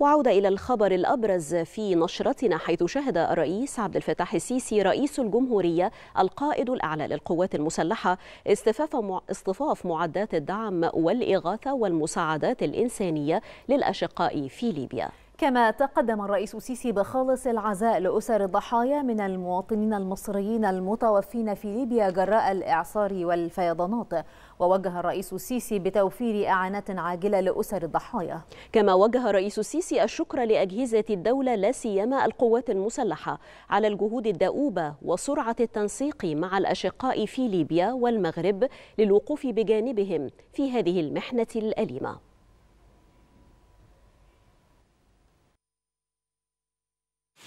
وعودة إلى الخبر الأبرز في نشرتنا حيث شهد الرئيس عبد الفتاح السيسي رئيس الجمهورية القائد الأعلى للقوات المسلحة اصطفاف معدات الدعم والإغاثة والمساعدات الإنسانية للأشقاء في ليبيا كما تقدم الرئيس السيسي بخالص العزاء لأسر الضحايا من المواطنين المصريين المتوفين في ليبيا جراء الإعصار والفيضانات ووجه الرئيس السيسي بتوفير إعانات عاجلة لأسر الضحايا كما وجه الرئيس السيسي الشكر لأجهزة الدولة لا سيما القوات المسلحة على الجهود الدؤوبة وسرعة التنسيق مع الأشقاء في ليبيا والمغرب للوقوف بجانبهم في هذه المحنة الأليمة